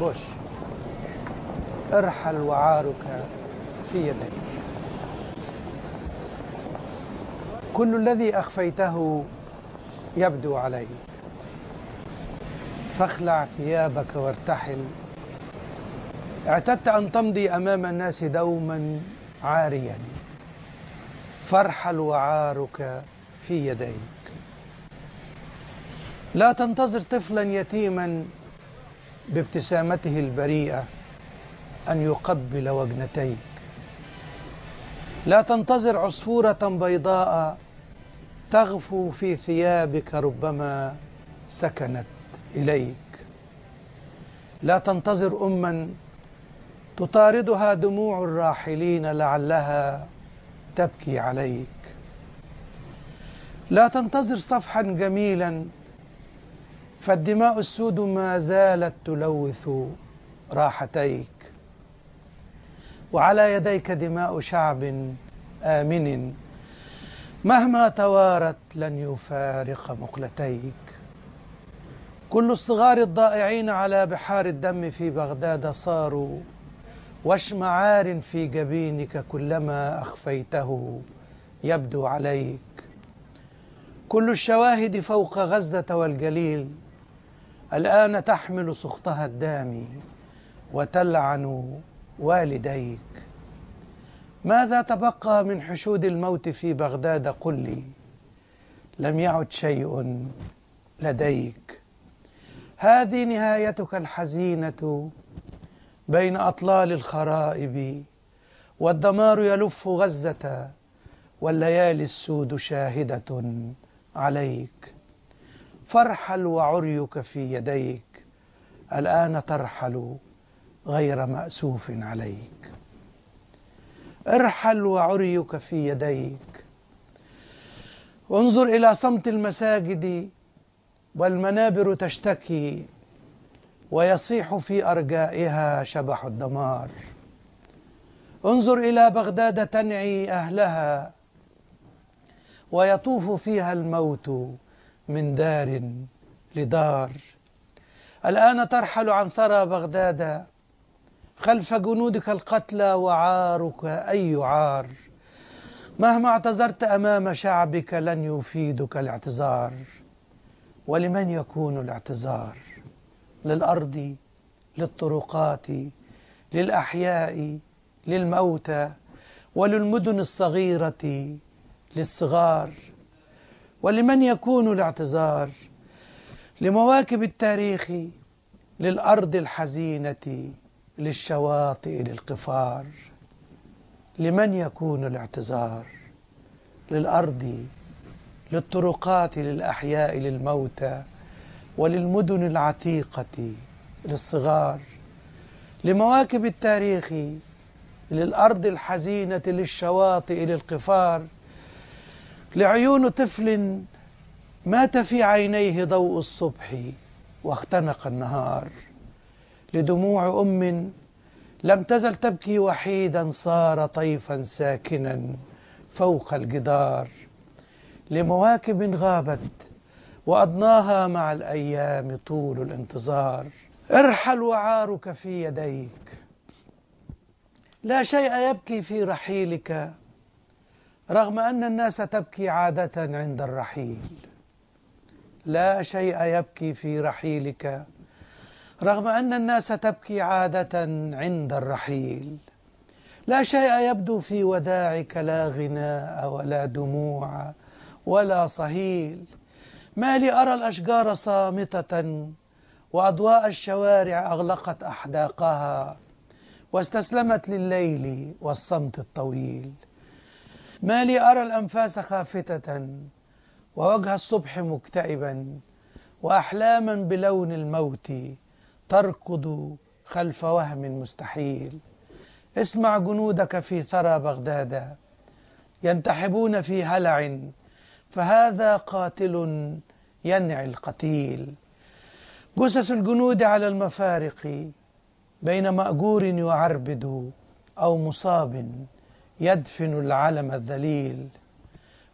بوش ارحل وعارك في يديك كل الذي أخفيته يبدو عليك فاخلع ثيابك وارتحل اعتدت أن تمضي أمام الناس دوما عاريا فارحل وعارك في يديك لا تنتظر طفلا يتيما بابتسامته البريئة أن يقبل وجنتيك لا تنتظر عصفورة بيضاء تغفو في ثيابك ربما سكنت إليك لا تنتظر أما تطاردها دموع الراحلين لعلها تبكي عليك لا تنتظر صفحا جميلا فالدماء السود ما زالت تلوث راحتيك وعلى يديك دماء شعب آمن مهما توارت لن يفارق مقلتيك كل الصغار الضائعين على بحار الدم في بغداد صاروا واشمعار في جبينك كلما أخفيته يبدو عليك كل الشواهد فوق غزة والجليل الآن تحمل سخطها الدامي وتلعن والديك ماذا تبقى من حشود الموت في بغداد قل لي لم يعد شيء لديك هذه نهايتك الحزينة بين أطلال الخرائب والدمار يلف غزة والليالي السود شاهدة عليك فارحل وعريك في يديك الآن ترحل غير مأسوف عليك ارحل وعريك في يديك انظر إلى صمت المساجد والمنابر تشتكي ويصيح في أرجائها شبح الدمار انظر إلى بغداد تنعي أهلها ويطوف فيها الموت من دار لدار الآن ترحل عن ثرى بغداد خلف جنودك القتلى وعارك أي عار مهما اعتذرت أمام شعبك لن يفيدك الاعتذار ولمن يكون الاعتذار للأرض للطرقات للأحياء للموتى وللمدن الصغيرة للصغار ولمن يكون الاعتذار لمواكب التاريخ للأرض الحزينة للشواطئ للقفار لمن يكون الاعتذار للأرض للطرقات للأحياء للموتى وللمدن العتيقة للصغار لمواكب التاريخ للأرض الحزينة للشواطئ للقفار لعيون طفل مات في عينيه ضوء الصبح واختنق النهار لدموع ام لم تزل تبكي وحيدا صار طيفا ساكنا فوق الجدار لمواكب غابت وأضناها مع الأيام طول الانتظار ارحل وعارك في يديك لا شيء يبكي في رحيلك رغم أن الناس تبكي عادة عند الرحيل لا شيء يبكي في رحيلك رغم أن الناس تبكي عادة عند الرحيل لا شيء يبدو في وداعك لا غناء ولا دموع ولا صهيل ما لي أرى الأشجار صامتة وأضواء الشوارع أغلقت أحداقها واستسلمت لليل والصمت الطويل ما لي أرى الأنفاس خافتة ووجه الصبح مكتئبا وأحلاما بلون الموت تركض خلف وهم مستحيل اسمع جنودك في ثرى بغداد ينتحبون في هلع فهذا قاتل ينعي القتيل جثث الجنود على المفارق بين مأجور يعربد أو مصاب يدفن العلم الذليل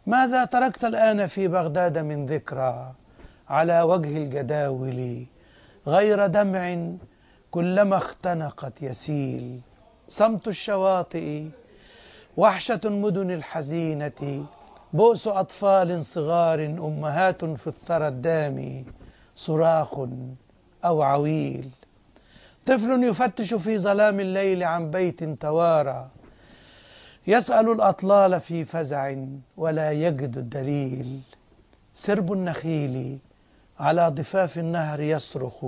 ماذا تركت الآن في بغداد من ذكرى على وجه الجداول غير دمع كلما اختنقت يسيل صمت الشواطئ وحشة المدن الحزينة بؤس أطفال صغار أمهات في الثرى الدامي صراخ أو عويل طفل يفتش في ظلام الليل عن بيت توارى يسأل الأطلال في فزع ولا يجد الدليل سرب النخيل على ضفاف النهر يصرخ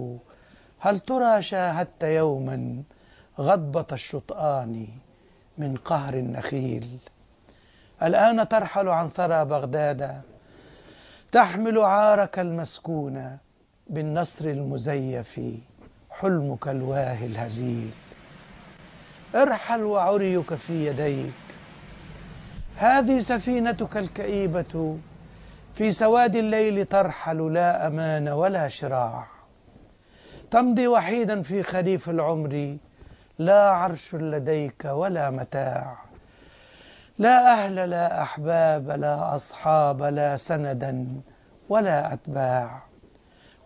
هل ترى شاهدت يوما غضبة الشطآن من قهر النخيل الآن ترحل عن ثرى بغداد تحمل عارك المسكون بالنصر المزيف حلمك الواهي الهزيل ارحل وعريك في يديك هذه سفينتك الكئيبة في سواد الليل ترحل لا أمان ولا شراع تمضي وحيدا في خريف العمر لا عرش لديك ولا متاع لا أهل لا أحباب لا أصحاب لا سندا ولا أتباع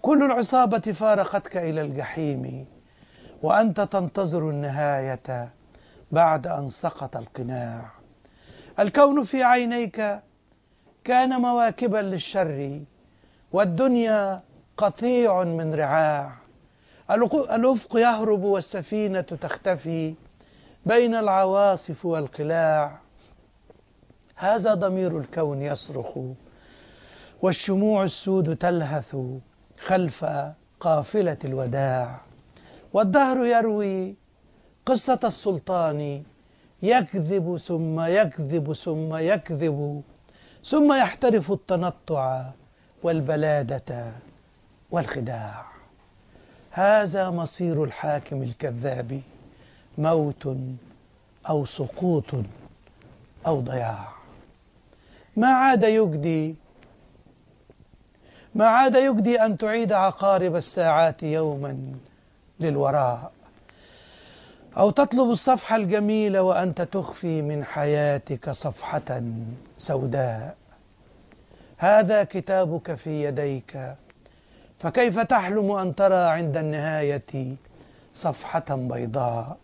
كل العصابة فارقتك إلى الجحيم وأنت تنتظر النهاية بعد أن سقط القناع الكون في عينيك كان مواكبا للشر والدنيا قطيع من رعاع الأفق يهرب والسفينة تختفي بين العواصف والقلاع هذا ضمير الكون يصرخ والشموع السود تلهث خلف قافلة الوداع والدهر يروي قصة السلطان يكذب ثم يكذب ثم يكذب ثم يحترف التنطع والبلادة والخداع هذا مصير الحاكم الكذاب موت أو سقوط أو ضياع ما عاد يجدي ما عاد يجدي أن تعيد عقارب الساعات يوما للوراء أو تطلب الصفحة الجميلة وأنت تخفي من حياتك صفحة سوداء هذا كتابك في يديك فكيف تحلم أن ترى عند النهاية صفحة بيضاء